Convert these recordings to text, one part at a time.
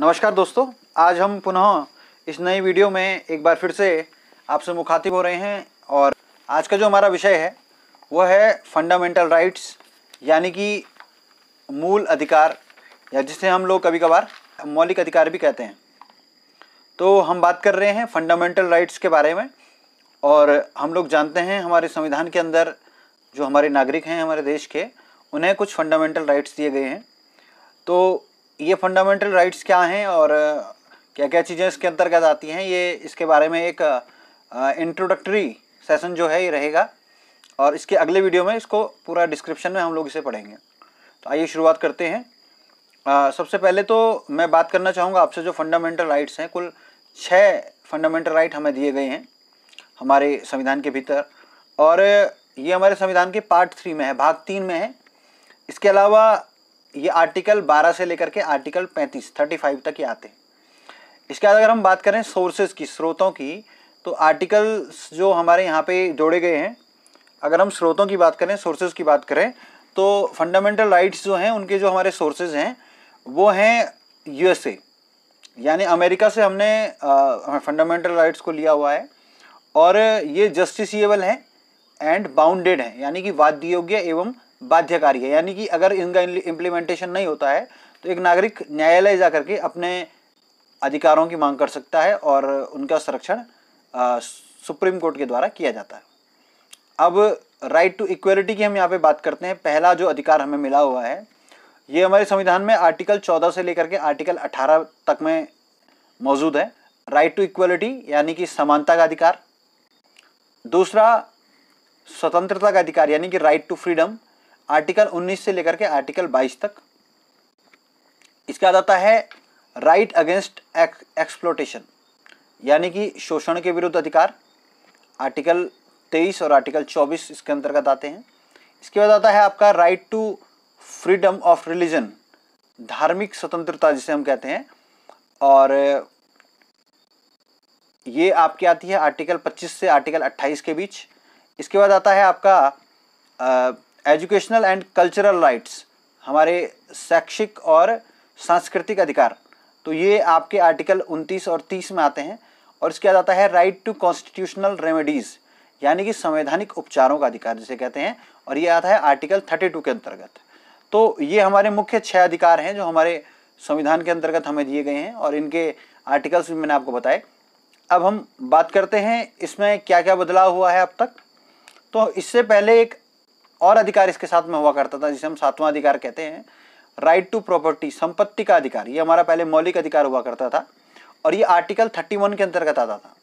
नमस्कार दोस्तों आज हम पुनः इस नई वीडियो में एक बार फिर से आपसे मुखातिब हो रहे हैं और आज का जो हमारा विषय है वह है फंडामेंटल राइट्स यानी कि मूल अधिकार या जिसे हम लोग कभी कभार मौलिक अधिकार भी कहते हैं तो हम बात कर रहे हैं फंडामेंटल राइट्स के बारे में और हम लोग जानते हैं हमारे संविधान के अंदर जो हमारे नागरिक हैं हमारे देश के उन्हें कुछ फंडामेंटल राइट्स दिए गए हैं तो ये फंडामेंटल राइट्स क्या हैं और क्या क्या चीज़ें इसके अंतर्गत आती हैं ये इसके बारे में एक इंट्रोडक्टरी सेशन जो है ये रहेगा और इसके अगले वीडियो में इसको पूरा डिस्क्रिप्शन में हम लोग इसे पढ़ेंगे तो आइए शुरुआत करते हैं आ, सबसे पहले तो मैं बात करना चाहूँगा आपसे जो फंडामेंटल राइट्स हैं कुल छः फंडामेंटल राइट हमें दिए गए हैं हमारे संविधान के भीतर और ये हमारे संविधान के पार्ट थ्री में है भाग तीन में है इसके अलावा ये आर्टिकल 12 से लेकर के आर्टिकल 35, 35 तक ही आते हैं इसके बाद अगर हम बात करें सोर्सेज की स्रोतों की तो आर्टिकल जो हमारे यहाँ पे जोड़े गए हैं अगर हम स्रोतों की बात करें सोर्सेज की बात करें तो फंडामेंटल राइट्स जो हैं उनके जो हमारे सोर्सेज हैं वो हैं यूएसए यानी अमेरिका से हमने फंडामेंटल राइट्स को लिया हुआ है और ये जस्टिसिएबल हैं एंड बाउंडेड हैं यानी कि वाद्य योग्य एवं बाध्यकारी है यानी कि अगर इनका इम्प्लीमेंटेशन नहीं होता है तो एक नागरिक न्यायालय जा करके अपने अधिकारों की मांग कर सकता है और उनका संरक्षण सुप्रीम कोर्ट के द्वारा किया जाता है अब राइट टू इक्वलिटी की हम यहाँ पे बात करते हैं पहला जो अधिकार हमें मिला हुआ है ये हमारे संविधान में आर्टिकल 14 से लेकर के आर्टिकल 18 तक में मौजूद है राइट टू इक्वलिटी यानी कि समानता का अधिकार दूसरा स्वतंत्रता का अधिकार यानी कि राइट टू फ्रीडम आर्टिकल 19 से लेकर के आर्टिकल 22 तक इसके बाद आता है राइट अगेंस्ट एक्सप्लोटेशन यानी कि शोषण के विरुद्ध अधिकार आर्टिकल 23 और आर्टिकल 24 इसके अंतर्गत आते हैं इसके बाद आता है आपका right to freedom of religion धार्मिक स्वतंत्रता जिसे हम कहते हैं और ये आपकी आती है आर्टिकल 25 से आर्टिकल 28 के बीच इसके बाद आता है आपका एजुकेशनल एंड कल्चरल राइट्स हमारे शैक्षिक और सांस्कृतिक अधिकार तो ये आपके आर्टिकल 29 और 30 में आते हैं और इसके बाद आता है राइट टू कॉन्स्टिट्यूशनल रेमेडीज़ यानी कि संवैधानिक उपचारों का अधिकार जिसे कहते हैं और ये आता है आर्टिकल 32 के अंतर्गत तो ये हमारे मुख्य छः अधिकार हैं जो हमारे संविधान के अंतर्गत हमें दिए गए हैं और इनके आर्टिकल्स भी मैंने आपको बताए अब हम बात करते हैं इसमें क्या क्या बदलाव हुआ है अब तक तो इससे पहले एक और अधिकार इसके साथ में हुआ करता था जिसे हम सातवां अधिकार कहते हैं राइट टू प्रॉपर्टी संपत्ति का अधिकार ये हमारा पहले मौलिक अधिकार हुआ करता था और ये आर्टिकल 31 के अंतर्गत आता था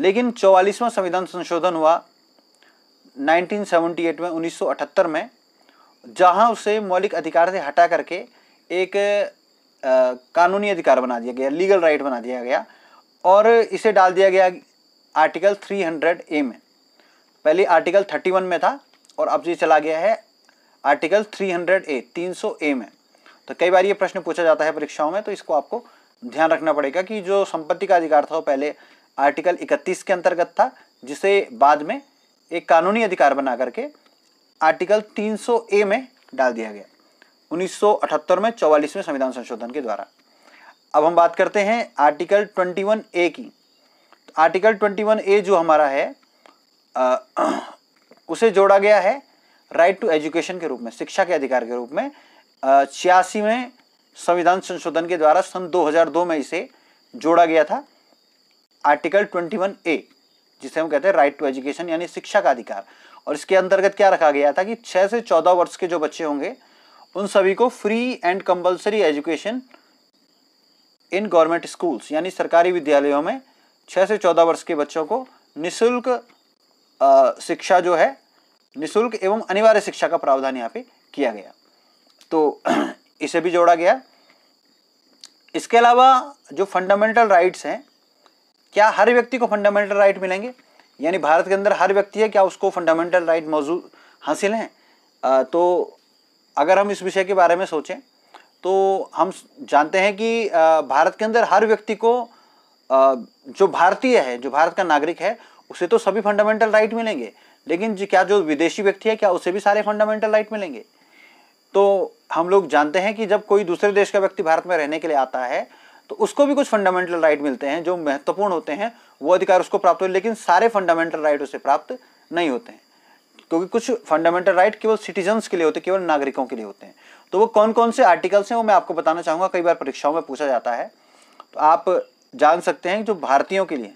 लेकिन चौवालीसवां संविधान संशोधन हुआ 1978 में 1978 में जहां उसे मौलिक अधिकार से हटा करके एक आ, कानूनी अधिकार बना दिया गया लीगल राइट बना दिया गया और इसे डाल दिया गया आर्टिकल 300 ए में पहले आर्टिकल 31 में था और अब ये चला गया है आर्टिकल 300 ए 300 ए में तो कई बार ये प्रश्न पूछा जाता है परीक्षाओं में तो इसको आपको ध्यान रखना पड़ेगा कि जो संपत्ति का अधिकार था वो पहले आर्टिकल 31 के अंतर्गत था जिसे बाद में एक कानूनी अधिकार बना करके आर्टिकल 300 ए में डाल दिया गया 1978 में चौवालीसवें संविधान संशोधन के द्वारा अब हम बात करते हैं आर्टिकल ट्वेंटी ए की तो आर्टिकल ट्वेंटी ए जो हमारा है आ, उसे जोड़ा गया है राइट टू एजुकेशन के रूप में शिक्षा के अधिकार के रूप में छियासी में संविधान संशोधन के द्वारा सन 2002 में इसे जोड़ा गया था आर्टिकल 21 ए जिसे हम कहते हैं राइट टू एजुकेशन यानी शिक्षा का अधिकार और इसके अंतर्गत क्या रखा गया था कि छह से चौदह वर्ष के जो बच्चे होंगे उन सभी को free and compulsory education in government schools यानी सरकारी विद्यालयों में छः से चौदह वर्ष के बच्चों को निःशुल्क शिक्षा जो है निशुल्क एवं अनिवार्य शिक्षा का प्रावधान यहाँ पे किया गया तो इसे भी जोड़ा गया इसके अलावा जो फंडामेंटल राइट्स हैं क्या हर व्यक्ति को फंडामेंटल राइट मिलेंगे यानी भारत के अंदर हर व्यक्ति है क्या उसको फंडामेंटल राइट मौजूद हासिल हैं तो अगर हम इस विषय के बारे में सोचें तो हम जानते हैं कि भारत के अंदर हर व्यक्ति को जो भारतीय है जो भारत का नागरिक है उसे तो सभी फंडामेंटल राइट मिलेंगे लेकिन जो क्या जो विदेशी व्यक्ति है क्या उसे भी सारे फंडामेंटल राइट मिलेंगे तो हम लोग जानते हैं कि जब कोई दूसरे देश का व्यक्ति भारत में रहने के लिए आता है तो उसको भी कुछ फंडामेंटल राइट मिलते हैं जो महत्वपूर्ण होते हैं वो अधिकार उसको प्राप्त होते लेकिन सारे फंडामेंटल राइट उसे प्राप्त नहीं होते हैं क्योंकि कुछ फंडामेंटल राइट केवल सिटीजन्स के लिए होते केवल नागरिकों के लिए होते हैं तो वो कौन कौन से आर्टिकल्स हैं वो मैं आपको बताना चाहूंगा कई बार परीक्षाओं में पूछा जाता है तो आप जान सकते हैं जो भारतीयों के लिए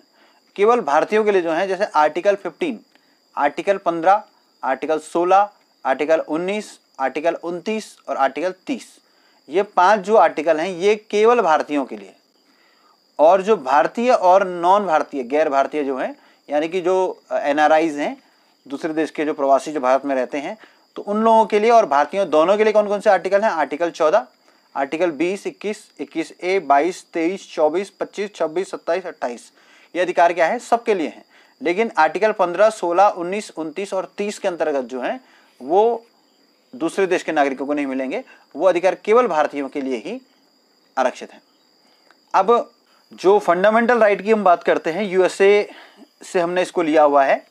केवल भारतीयों के लिए जो है जैसे article 15, article 15, article 16, article 19, article 29 और आर्टिकल 30 ये पांच जो आर्टिकल हैं ये केवल भारतीयों के लिए और जो भारतीय और नॉन भारतीय गैर भारतीय जो हैं यानी कि जो एन हैं दूसरे देश के जो प्रवासी जो भारत में रहते हैं तो उन लोगों के लिए और भारतीयों दोनों के लिए कौन कौन से आर्टिकल हैं आर्टिकल चौदह आर्टिकल बीस इक्कीस इक्कीस ए बाईस तेईस चौबीस पच्चीस छब्बीस सत्ताईस अट्ठाईस ये अधिकार क्या है सबके लिए हैं लेकिन आर्टिकल 15, 16, 19, 29 और 30 के अंतर्गत जो है वो दूसरे देश के नागरिकों को नहीं मिलेंगे वो अधिकार केवल भारतीयों के लिए ही आरक्षित हैं अब जो फंडामेंटल राइट की हम बात करते हैं यूएसए से हमने इसको लिया हुआ है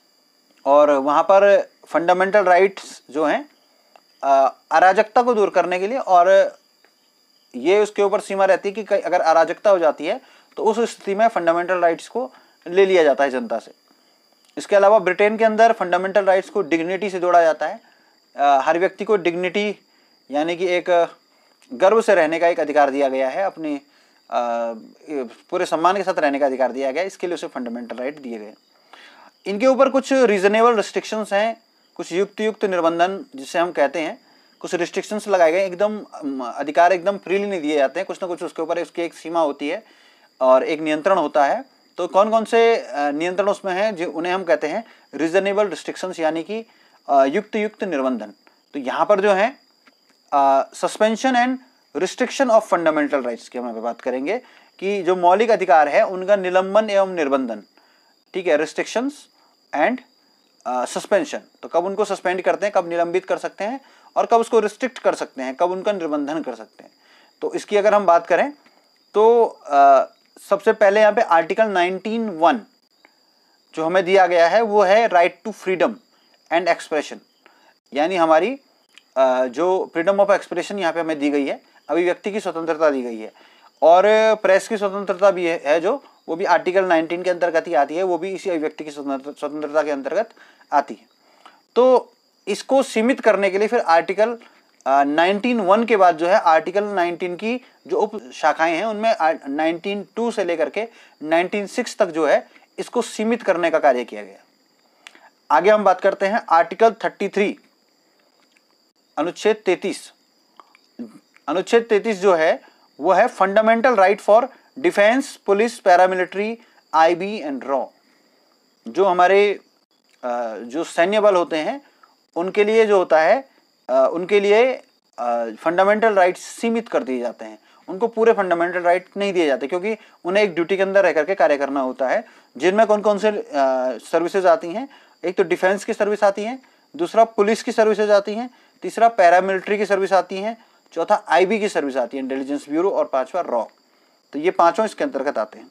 और वहाँ पर फंडामेंटल राइट्स जो हैं अराजकता को दूर करने के लिए और ये उसके ऊपर सीमा रहती है कि अगर अराजकता हो जाती है तो उस स्थिति में फंडामेंटल राइट्स को ले लिया जाता है जनता से इसके अलावा ब्रिटेन के अंदर फंडामेंटल राइट्स को डिग्निटी से जोड़ा जाता है आ, हर व्यक्ति को डिग्निटी यानी कि एक गर्व से रहने का एक अधिकार दिया गया है अपनी पूरे सम्मान के साथ रहने का अधिकार दिया गया इसके लिए उसे फंडामेंटल राइट दिए गए इनके ऊपर कुछ रीजनेबल रिस्ट्रिक्शंस हैं कुछ युक्त युक्त निर्बंधन जिसे हम कहते हैं कुछ रिस्ट्रिक्शंस लगाए गए एकदम अधिकार एकदम फ्रीली नहीं दिए जाते हैं कुछ ना कुछ उसके ऊपर उसकी एक सीमा होती है और एक नियंत्रण होता है तो कौन कौन से नियंत्रण उसमें हैं जो उन्हें हम कहते हैं रीजनेबल रिस्ट्रिक्शंस यानी कि युक्त युक्त निर्बंधन तो यहाँ पर जो है suspension and restriction of fundamental rights की हम यहाँ बात करेंगे कि जो मौलिक अधिकार है उनका निलंबन एवं निर्बंधन ठीक है रिस्ट्रिक्शंस एंड सस्पेंशन तो कब उनको सस्पेंड करते हैं कब निलंबित कर सकते हैं और कब उसको रिस्ट्रिक्ट कर सकते हैं कब उनका निर्बंधन कर सकते हैं तो इसकी अगर हम बात करें तो uh, सबसे पहले यहाँ पे आर्टिकल 19.1 जो हमें दिया गया है वो है right to freedom and expression यानी हमारी जो फ्रीडम ऑफ एक्सप्रेशन यहाँ पे हमें दी गई है अभिव्यक्ति की स्वतंत्रता दी गई है और प्रेस की स्वतंत्रता भी है जो वो भी आर्टिकल 19 के अंतर्गत ही आती है वो भी इसी अभिव्यक्ति की स्वतंत्रता के अंतर्गत आती है तो इसको सीमित करने के लिए फिर आर्टिकल नाइनटीन वन के बाद जो है आर्टिकल नाइनटीन की जो उप शाखाएं हैं उनमें नाइनटीन टू से लेकर के नाइनटीन सिक्स तक जो है इसको सीमित करने का कार्य किया गया आगे हम बात करते हैं आर्टिकल थर्टी थ्री अनुच्छेद तैतीस अनुच्छेद तैतीस जो है वह है fundamental right for defence police paramilitary IB and रॉ जो हमारे जो सैन्य बल होते हैं उनके लिए जो होता है उनके लिए फंडामेंटल राइट्स सीमित कर दिए जाते हैं उनको पूरे फंडामेंटल राइट नहीं दिए जाते क्योंकि उन्हें एक ड्यूटी के अंदर रह करके कार्य करना होता है जिनमें कौन कौन से सर्विसेज आती हैं एक तो डिफेंस की सर्विस आती है दूसरा पुलिस की सर्विसेज आती हैं तीसरा पैरामिलिट्री की सर्विस आती हैं चौथा आईबी की सर्विस आती है इंटेलिजेंस ब्यूरो और पांचवा रॉ तो ये पांचों इसके अंतर्गत आते हैं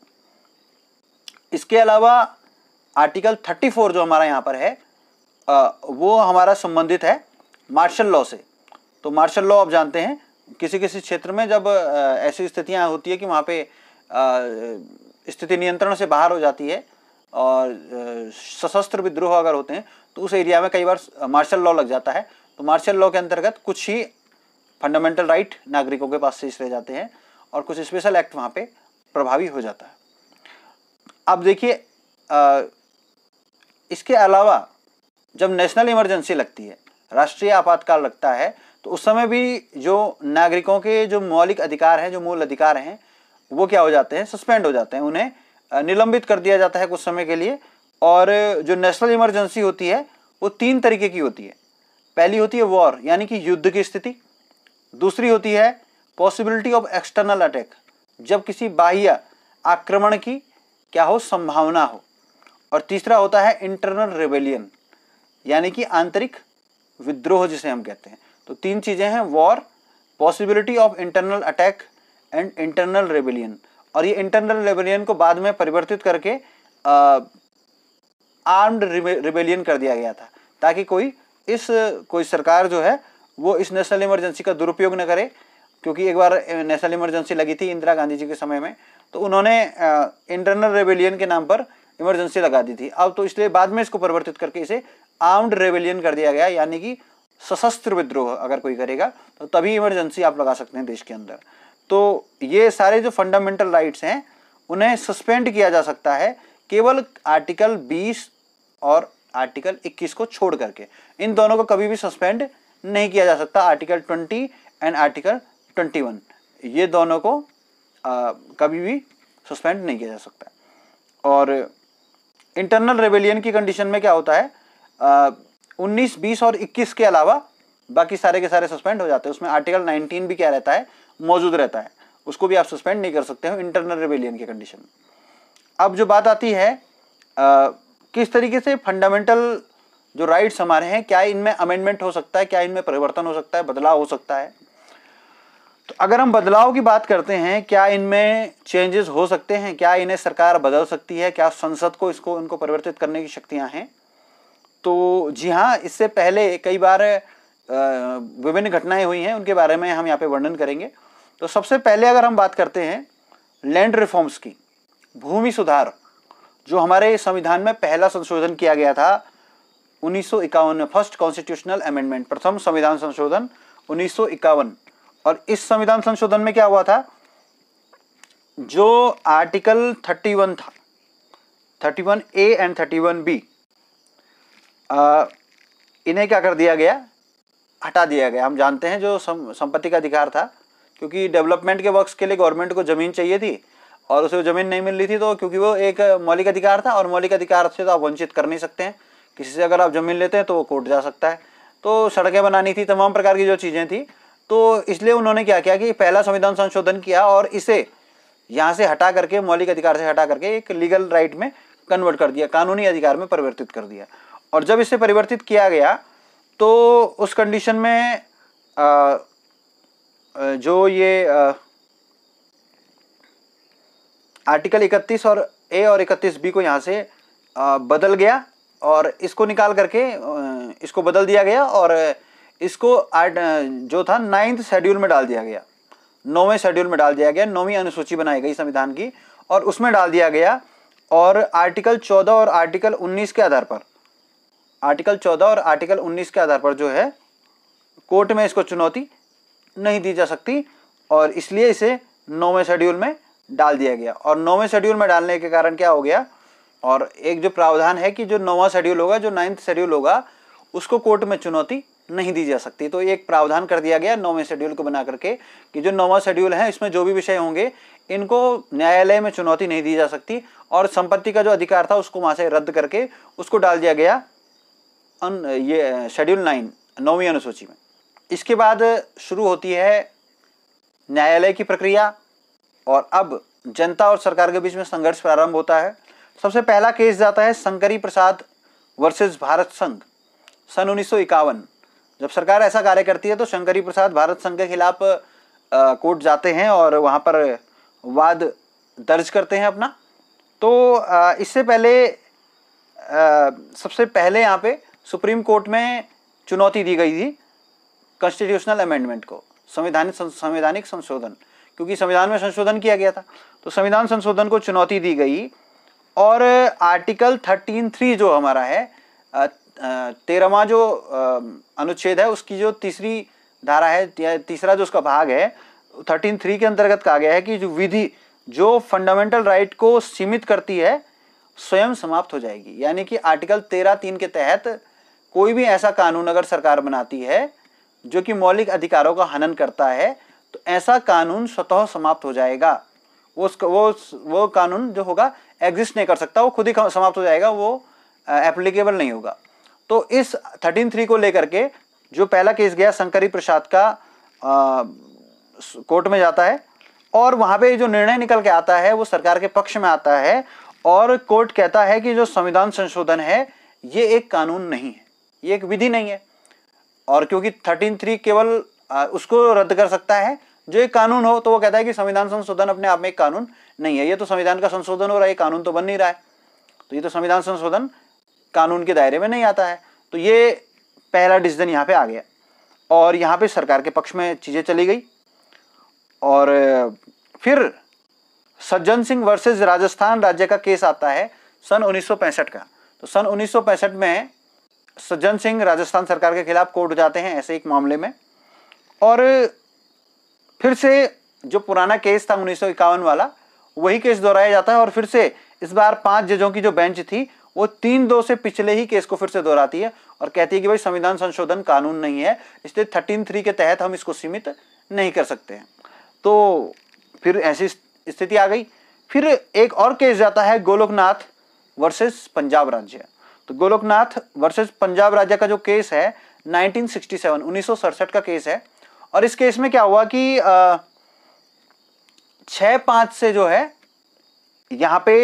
इसके अलावा आर्टिकल 34 जो हमारा यहाँ पर है वो हमारा संबंधित है मार्शल लॉ से तो मार्शल लॉ आप जानते हैं किसी किसी क्षेत्र में जब ऐसी स्थितियाँ होती है कि वहाँ पे स्थिति नियंत्रण से बाहर हो जाती है और सशस्त्र विद्रोह अगर होते हैं तो उस एरिया में कई बार मार्शल लॉ लग जाता है तो मार्शल लॉ के अंतर्गत कुछ ही फंडामेंटल राइट नागरिकों के पास शेष रह जाते हैं और कुछ स्पेशल एक्ट वहाँ पे प्रभावी हो जाता है अब देखिए इसके अलावा जब नेशनल इमरजेंसी लगती है राष्ट्रीय आपातकाल लगता है तो उस समय भी जो नागरिकों के जो मौलिक अधिकार हैं जो मूल अधिकार हैं वो क्या हो जाते हैं सस्पेंड हो जाते हैं उन्हें निलंबित कर दिया जाता है कुछ समय के लिए और जो नेशनल इमरजेंसी होती है वो तीन तरीके की होती है पहली होती है वॉर यानी कि युद्ध की स्थिति दूसरी होती है पॉसिबिलिटी ऑफ एक्सटर्नल अटैक जब किसी बाह्य आक्रमण की क्या हो संभावना हो और तीसरा होता है इंटरनल रेबेलियन यानी कि आंतरिक विद्रोह जिसे हम कहते हैं तो तीन चीज़ें हैं war possibility of internal attack and internal rebellion और ये इंटरनल रेबेलियन को बाद में परिवर्तित करके आर्म्ड रिबेलियन कर दिया गया था ताकि कोई इस कोई सरकार जो है वो इस नेशनल इमरजेंसी का दुरुपयोग न करे क्योंकि एक बार नेशनल इमरजेंसी लगी थी इंदिरा गांधी जी के समय में तो उन्होंने इंटरनल रेबेलियन के नाम पर इमरजेंसी लगा दी थी अब तो इसलिए बाद में इसको परिवर्तित करके इसे आर्म्ड रेवेलियन कर दिया गया यानी कि सशस्त्र विद्रोह अगर कोई करेगा तो तभी इमरजेंसी आप लगा सकते हैं देश के अंदर तो ये सारे जो फंडामेंटल राइट्स हैं उन्हें सस्पेंड किया जा सकता है केवल आर्टिकल 20 और आर्टिकल 21 को छोड़ करके इन दोनों को कभी भी सस्पेंड नहीं किया जा सकता आर्टिकल 20 एंड आर्टिकल 21 ये दोनों को आ, कभी भी सस्पेंड नहीं किया जा सकता और इंटरनल रेबेलियन की कंडीशन में क्या होता है उन्नीस बीस और इक्कीस के अलावा बाकी सारे के सारे सस्पेंड हो जाते हैं उसमें आर्टिकल नाइनटीन भी क्या रहता है मौजूद रहता है उसको भी आप सस्पेंड नहीं कर सकते हो इंटरनल रेबेलियन की कंडीशन में अब जो बात आती है आ, किस तरीके से फंडामेंटल जो राइट्स हमारे हैं क्या इनमें अमेंडमेंट हो सकता है क्या इनमें परिवर्तन हो सकता है बदलाव हो सकता है तो अगर हम बदलाव की बात करते हैं क्या इनमें चेंजेस हो सकते हैं क्या इन्हें सरकार बदल सकती है क्या संसद को इसको इनको परिवर्तित करने की शक्तियां हैं तो जी हाँ इससे पहले कई बार विभिन्न घटनाएं हुई हैं उनके बारे में हम यहाँ पे वर्णन करेंगे तो सबसे पहले अगर हम बात करते हैं लैंड रिफॉर्म्स की भूमि सुधार जो हमारे संविधान में पहला संशोधन किया गया था उन्नीस में फर्स्ट कॉन्स्टिट्यूशनल अमेंडमेंट प्रथम संविधान संशोधन उन्नीस और इस संविधान संशोधन में क्या हुआ था जो आर्टिकल 31 था 31 ए एंड 31 बी इन्हें क्या कर दिया गया हटा दिया गया हम जानते हैं जो सम, संपत्ति का अधिकार था क्योंकि डेवलपमेंट के वर्क्स के लिए गवर्नमेंट को ज़मीन चाहिए थी और उसे ज़मीन नहीं मिल रही थी तो क्योंकि वो एक मौलिक अधिकार था और मौलिक अधिकार से तो आप वंचित कर नहीं सकते हैं किसी से अगर आप ज़मीन लेते हैं तो वो कोर्ट जा सकता है तो सड़कें बनानी थी तमाम प्रकार की जो चीज़ें थी तो इसलिए उन्होंने क्या किया कि पहला संविधान संशोधन किया और इसे यहाँ से हटा करके मौलिक अधिकार से हटा करके एक लीगल राइट में कन्वर्ट कर दिया कानूनी अधिकार में परिवर्तित कर दिया और जब इसे परिवर्तित किया गया तो उस कंडीशन में जो ये आर्टिकल 31 और ए और 31 बी को यहाँ से बदल गया और इसको निकाल करके इसको बदल दिया गया और इसको जो था नाइन्थ शेड्यूल में डाल दिया गया नौवें शेड्यूल में डाल दिया गया नौवीं अनुसूची बनाई गई संविधान की और उसमें डाल दिया गया और आर्टिकल चौदह और आर्टिकल उन्नीस के आधार पर आर्टिकल चौदह और आर्टिकल उन्नीस के आधार पर जो है कोर्ट में इसको चुनौती नहीं दी जा सकती और इसलिए इसे नौवें शेड्यूल में डाल दिया गया और नौवें शेड्यूल में डालने के कारण क्या हो गया और एक जो प्रावधान है कि जो नौवा शेड्यूल होगा जो नाइन्थ शेड्यूल होगा उसको कोर्ट में चुनौती नहीं दी जा सकती तो एक प्रावधान कर दिया गया नौवें शेड्यूल को बना करके कि जो नौवा शेड्यूल है इसमें जो भी विषय होंगे इनको न्यायालय में चुनौती नहीं दी जा सकती और संपत्ति का जो अधिकार था उसको वहाँ से रद्द करके उसको डाल दिया गया अन ये शेड्यूल नाइन नौवीं अनुसूची में इसके बाद शुरू होती है न्यायालय की प्रक्रिया और अब जनता और सरकार के बीच में संघर्ष प्रारंभ होता है सबसे पहला केस जाता है शंकरी प्रसाद वर्सेज भारत संघ सन उन्नीस जब सरकार ऐसा कार्य करती है तो शंकरी प्रसाद भारत संघ के खिलाफ कोर्ट जाते हैं और वहाँ पर वाद दर्ज करते हैं अपना तो इससे पहले सबसे पहले यहाँ पे सुप्रीम कोर्ट में चुनौती दी गई थी कॉन्स्टिट्यूशनल अमेंडमेंट को संविधानिक संवैधानिक संशोधन क्योंकि संविधान में संशोधन किया गया था तो संविधान संशोधन को चुनौती दी गई और आर्टिकल थर्टीन थ्री जो हमारा है तेरहवा जो अनुच्छेद है उसकी जो तीसरी धारा है या तीसरा जो उसका भाग है थर्टीन थ्री के अंतर्गत कहा गया है कि जो विधि जो फंडामेंटल राइट को सीमित करती है स्वयं समाप्त हो जाएगी यानी कि आर्टिकल तेरह तीन के तहत कोई भी ऐसा कानून अगर सरकार बनाती है जो कि मौलिक अधिकारों का हनन करता है तो ऐसा कानून स्वतः समाप्त हो जाएगा वो वो वो कानून जो होगा एग्जिस्ट नहीं कर सकता वो खुद ही समाप्त हो जाएगा वो एप्लीकेबल नहीं होगा तो इस थर्टीन थ्री को लेकर के जो पहला केस गया शंकरी प्रसाद का कोर्ट में जाता है और वहां पे जो निर्णय निकल के आता है वो सरकार के पक्ष में आता है और कोर्ट कहता है कि जो संविधान संशोधन है ये एक कानून नहीं है ये एक विधि नहीं है और क्योंकि थर्टीन थ्री केवल उसको रद्द कर सकता है जो एक कानून हो तो वो कहता है कि संविधान संशोधन अपने आप में एक कानून नहीं है ये तो संविधान का संशोधन हो रहा है कानून तो बन नहीं रहा है तो ये तो संविधान संशोधन कानून के दायरे में नहीं आता है तो ये पहला डिसीजन यहाँ पे आ गया और यहाँ पे सरकार के पक्ष में चीज़ें चली गई और फिर सज्जन सिंह वर्सेस राजस्थान राज्य का केस आता है सन उन्नीस का तो सन उन्नीस में सज्जन सिंह राजस्थान सरकार के खिलाफ कोर्ट जाते हैं ऐसे एक मामले में और फिर से जो पुराना केस था उन्नीस वाला वही केस दोहराया जाता है और फिर से इस बार पांच जजों की जो बेंच थी वो तीन दो से पिछले ही केस को फिर से दोहराती है और कहती है कि भाई संविधान संशोधन कानून नहीं है इसलिए थर्टीन थ्री के तहत हम इसको सीमित नहीं कर सकते हैं तो फिर ऐसी स्थिति आ गई फिर एक और केस जाता है गोलोकनाथ वर्सेस पंजाब राज्य तो गोलोकनाथ वर्सेस पंजाब राज्य का जो केस है नाइनटीन सिक्सटी का केस है और इस केस में क्या हुआ कि आ, छः पाँच से जो है यहाँ पे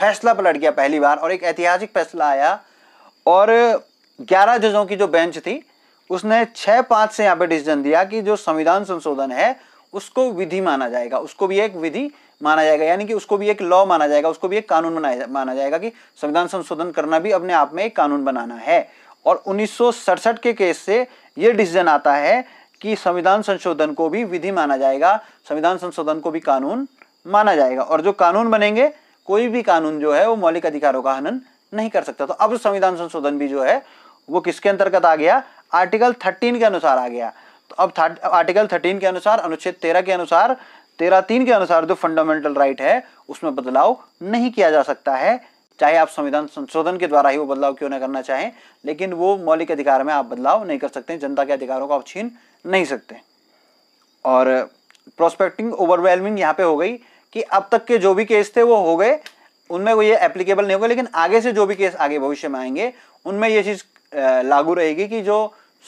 फैसला पलट गया पहली बार और एक ऐतिहासिक फैसला आया और ग्यारह जजों की जो बेंच थी उसने छः पाँच से यहाँ पे डिसीजन दिया कि जो संविधान संशोधन है उसको विधि माना जाएगा उसको भी एक विधि माना जाएगा यानी कि उसको भी एक लॉ माना जाएगा उसको भी एक कानून बनाया माना जाएगा कि संविधान संशोधन करना भी अपने आप में एक कानून बनाना है और उन्नीस के, के केस से ये डिसीजन आता है कि संविधान संशोधन को भी विधि माना जाएगा संविधान संशोधन को भी कानून माना जाएगा और जो कानून बनेंगे कोई भी कानून जो है वो मौलिक अधिकारों का हनन नहीं कर सकता तो अब संविधान संशोधन भी जो है वो किसके अंतर्गत आ गया आर्टिकल थर्टीन के अनुसार आ गया तो अब आर्टिकल थर्टीन के अनुसार अनुच्छेद तेरह के अनुसार तेरह तीन के अनुसार जो फंडामेंटल राइट है उसमें बदलाव नहीं किया जा सकता है चाहे आप संविधान संशोधन के द्वारा ही वो बदलाव क्यों ना करना चाहें लेकिन वो मौलिक अधिकार में आप बदलाव नहीं कर सकते जनता के अधिकारों को आप छीन नहीं सकते और प्रोस्पेक्टिंग ओवरवेलमिंग यहाँ पे हो गई कि अब तक के जो भी केस थे वो हो गए उनमें वो ये एप्लीकेबल नहीं होगा लेकिन आगे से जो भी केस आगे भविष्य में आएंगे उनमें ये चीज़ लागू रहेगी कि जो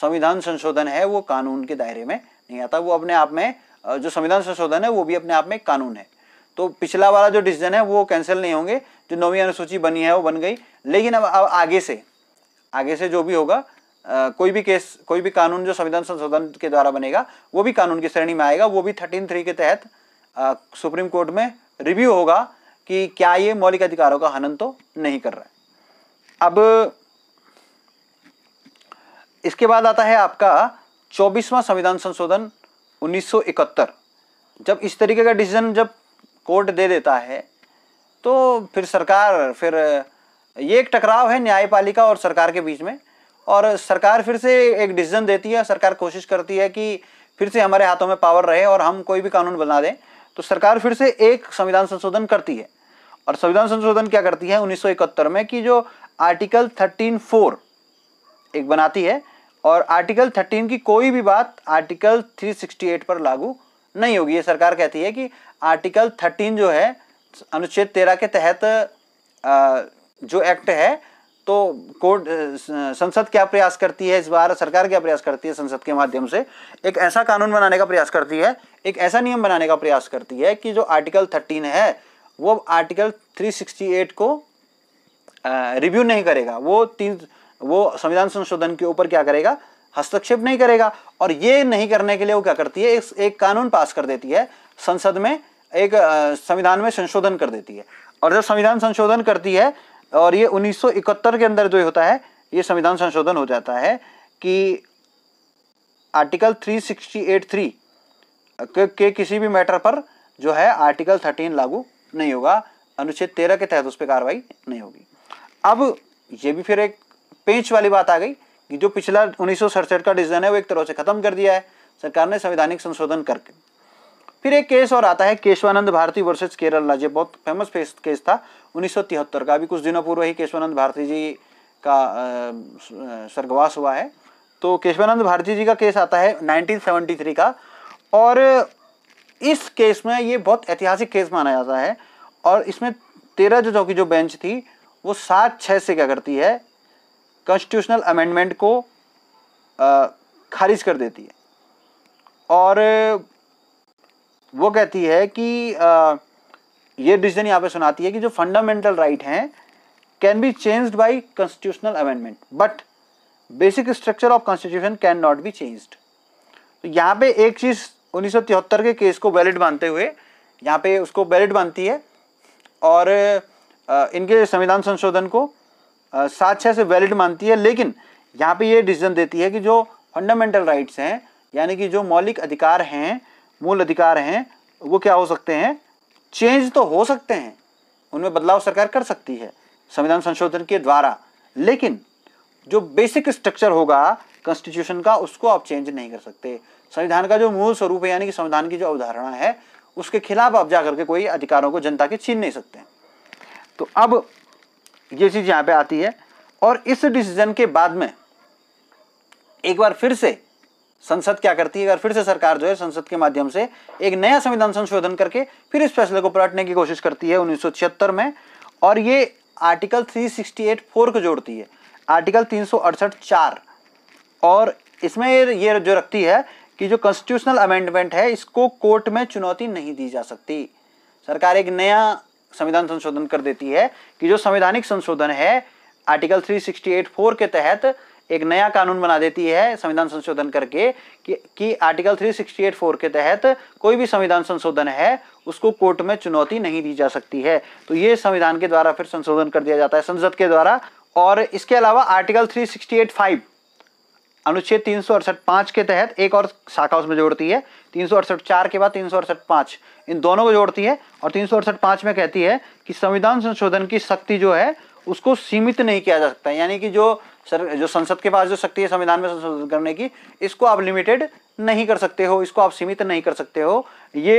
संविधान संशोधन है वो कानून के दायरे में नहीं आता वो अपने आप में जो संविधान संशोधन है वो भी अपने आप में कानून है तो पिछला वाला जो डिसीजन है वो कैंसिल नहीं होंगे जो नवी अनुसूची बनी है वो बन गई लेकिन अब अब आगे से आगे से जो भी होगा कोई भी केस कोई भी कानून जो संविधान संशोधन के द्वारा बनेगा वो भी कानून की श्रेणी में आएगा वो भी थर्टीन थ्री के तहत सुप्रीम कोर्ट में रिव्यू होगा कि क्या ये मौलिक अधिकारों का हनन तो नहीं कर रहा है अब इसके बाद आता है आपका चौबीसवां संविधान संशोधन 1971 जब इस तरीके का डिसीजन जब कोर्ट दे देता है तो फिर सरकार फिर ये एक टकराव है न्यायपालिका और सरकार के बीच में और सरकार फिर से एक डिसीजन देती है सरकार कोशिश करती है कि फिर से हमारे हाथों में पावर रहे और हम कोई भी कानून बना दें तो सरकार फिर से एक संविधान संशोधन करती है और संविधान संशोधन क्या करती है 1971 में कि जो आर्टिकल 13.4 एक बनाती है और आर्टिकल 13 की कोई भी बात आर्टिकल 368 पर लागू नहीं होगी ये सरकार कहती है कि आर्टिकल 13 जो है अनुच्छेद 13 के तहत जो एक्ट है तो कोर्ट संसद क्या प्रयास करती है इस बार सरकार क्या प्रयास करती है संसद के माध्यम से एक ऐसा कानून बनाने का प्रयास करती है एक ऐसा नियम बनाने का प्रयास करती है कि जो आर्टिकल थर्टीन है वो आर्टिकल 368 को रिव्यू नहीं करेगा वो तीन वो संविधान संशोधन के ऊपर क्या करेगा हस्तक्षेप नहीं करेगा और ये नहीं करने के लिए वो क्या करती है एक, एक कानून पास कर देती है संसद में एक संविधान में संशोधन कर देती है और जब संविधान संशोधन करती है और ये 1971 के अंदर जो होता है ये संविधान संशोधन हो जाता है कि आर्टिकल 368.3 के, के किसी भी मैटर पर जो है आर्टिकल 13 लागू नहीं होगा अनुच्छेद 13 के तहत उस पर कार्रवाई नहीं होगी अब ये भी फिर एक पेंच वाली बात आ गई कि जो पिछला उन्नीस का डिसीजन है वो एक तरह से खत्म कर दिया है सरकार ने संवैधानिक संशोधन करके फिर एक केस और आता है केशवानंद भारती वर्सेस केरल राज्य बहुत फेमस केस था उन्नीस का अभी कुछ दिनों पूर्व ही केशवानंद भारती जी का स्वर्गवास हुआ है तो केशवानंद भारती जी का केस आता है 1973 का और इस केस में ये बहुत ऐतिहासिक केस माना जाता है और इसमें तेरह जो की जो बेंच थी वो सात छः से क्या करती है कॉन्स्टिट्यूशनल अमेंडमेंट को खारिज कर देती है और वो कहती है कि आ, ये डिसीजन यहाँ पे सुनाती है कि जो फंडामेंटल राइट हैं can be change by constitutional amendment but basic structure of constitution can not be changed तो यहाँ पे एक चीज़ उन्नीस के केस को वैलिड मानते हुए यहाँ पे उसको वैलिड मानती है और आ, इनके संविधान संशोधन को सात छः से वैलिड मानती है लेकिन यहाँ पे ये डिसीजन देती है कि जो फंडामेंटल राइट्स हैं यानी कि जो मौलिक अधिकार हैं मूल अधिकार हैं वो क्या हो सकते हैं चेंज तो हो सकते हैं उनमें बदलाव सरकार कर सकती है संविधान संशोधन के द्वारा लेकिन जो बेसिक स्ट्रक्चर होगा कॉन्स्टिट्यूशन का उसको आप चेंज नहीं कर सकते संविधान का जो मूल स्वरूप है यानी कि संविधान की जो अवधारणा है उसके खिलाफ आप जाकर के कोई अधिकारों को जनता के छीन नहीं सकते तो अब ये चीज़ यहां पे आती है और इस डिसीजन के बाद में एक बार फिर से संसद क्या करती है अगर फिर से सरकार जो है संसद के माध्यम से एक नया संविधान संशोधन करके फिर इस फैसले को पलटने की कोशिश करती है उन्नीस में और ये आर्टिकल 368 फोर को जोड़ती है आर्टिकल तीन चार और इसमें ये जो रखती है कि जो कॉन्स्टिट्यूशनल अमेंडमेंट है इसको कोर्ट में चुनौती नहीं दी जा सकती सरकार एक नया संविधान संशोधन कर देती है कि जो संवैधानिक संशोधन है आर्टिकल थ्री फोर के तहत एक नया कानून बना देती है संविधान संशोधन करके कि, कि आर्टिकल एट फोर के तहत कोई भी संविधान संशोधन है उसको कोर्ट में चुनौती नहीं दी जा सकती है तो ये संविधान के द्वारा फिर संशोधन कर दिया जाता है संसद के द्वारा और इसके अलावा आर्टिकल थ्री फाइव अनुच्छेद तीन सौ अड़सठ के तहत एक और शाखा उसमें जोड़ती है तीन सौ अड़सठ चार के बाद तीन सौ अड़सठ इन दोनों को जोड़ती है और तीन सौ अड़सठ में कहती है कि संविधान संशोधन की शक्ति जो है उसको सीमित नहीं किया जा सकता यानी कि जो सर जो संसद के पास जो शक्ति है संविधान में संशोधन करने की इसको आप लिमिटेड नहीं कर सकते हो इसको आप सीमित नहीं कर सकते हो ये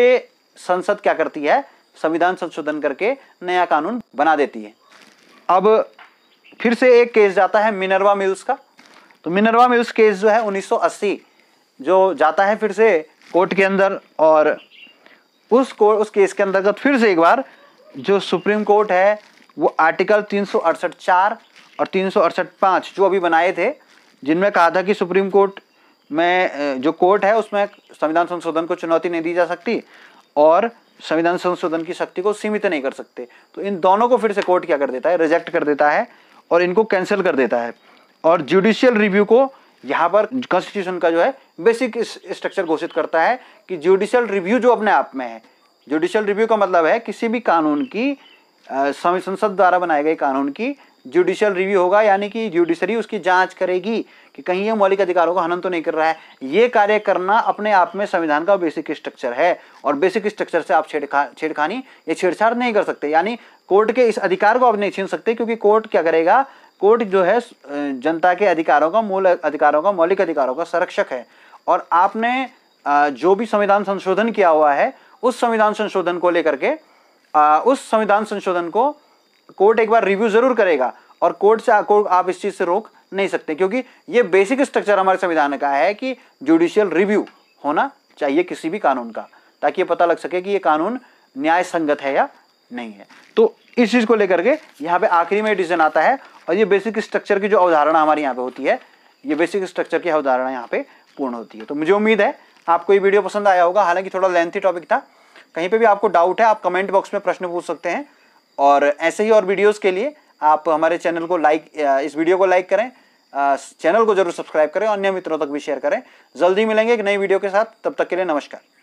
संसद क्या करती है संविधान संशोधन करके नया कानून बना देती है अब फिर से एक केस जाता है मिनरवा मिल्स का तो मिनरवा मिल्स केस जो है 1980 जो जाता है फिर से कोर्ट के अंदर और उस कोर्ट उस केस के अंतर्गत फिर से एक बार जो सुप्रीम कोर्ट है वो आर्टिकल तीन सौ अड़सठ चार और तीन सौ अड़सठ पाँच जो अभी बनाए थे जिनमें कहा था कि सुप्रीम कोर्ट में जो कोर्ट है उसमें संविधान संशोधन को चुनौती नहीं दी जा सकती और संविधान संशोधन की शक्ति को सीमित नहीं कर सकते तो इन दोनों को फिर से कोर्ट क्या कर देता है रिजेक्ट कर देता है और इनको कैंसिल कर देता है और जुडिशियल रिव्यू को यहाँ पर कॉन्स्टिट्यूशन का जो है बेसिक स्ट्रक्चर घोषित करता है कि जुडिशियल रिव्यू जो अपने आप में है जुडिशियल रिव्यू का मतलब है किसी भी कानून की संसद द्वारा बनाए गए कानून की जुडिशियल रिव्यू होगा यानी कि जुडिशरी उसकी जांच करेगी कि कहीं ये मौलिक अधिकारों का हनन तो नहीं कर रहा है ये कार्य करना अपने आप में संविधान का बेसिक स्ट्रक्चर है और बेसिक स्ट्रक्चर से आप छेड़खा छेड़खानी या छेड़छाड़ नहीं कर सकते यानी कोर्ट के इस अधिकार को आप नहीं छीन सकते क्योंकि कोर्ट क्या करेगा कोर्ट जो है जनता के अधिकारों का मूल अधिकारों का मौलिक अधिकारों का संरक्षक है और आपने जो भी संविधान संशोधन किया हुआ है उस संविधान संशोधन को लेकर के उस संविधान संशोधन को कोर्ट एक बार रिव्यू जरूर करेगा और कोर्ट से कोर्ट आप इस चीज़ से रोक नहीं सकते क्योंकि ये बेसिक स्ट्रक्चर हमारे संविधान का है कि जुडिशियल रिव्यू होना चाहिए किसी भी कानून का ताकि ये पता लग सके कि ये कानून न्याय संगत है या नहीं है तो इस चीज़ को लेकर के यहाँ पे आखिरी में डिसीजन आता है और ये बेसिक स्ट्रक्चर की जो अवधारणा हमारी यहाँ पे होती है ये बेसिक स्ट्रक्चर की अवधारणा यहाँ पे पूर्ण होती है तो मुझे उम्मीद है आपको ये वीडियो पसंद आया होगा हालांकि थोड़ा लेंथी टॉपिक था कहीं पे भी आपको डाउट है आप कमेंट बॉक्स में प्रश्न पूछ सकते हैं और ऐसे ही और वीडियोज़ के लिए आप हमारे चैनल को लाइक इस वीडियो को लाइक करें चैनल को जरूर सब्सक्राइब करें अन्य मित्रों तक भी शेयर करें जल्दी मिलेंगे एक नई वीडियो के साथ तब तक के लिए नमस्कार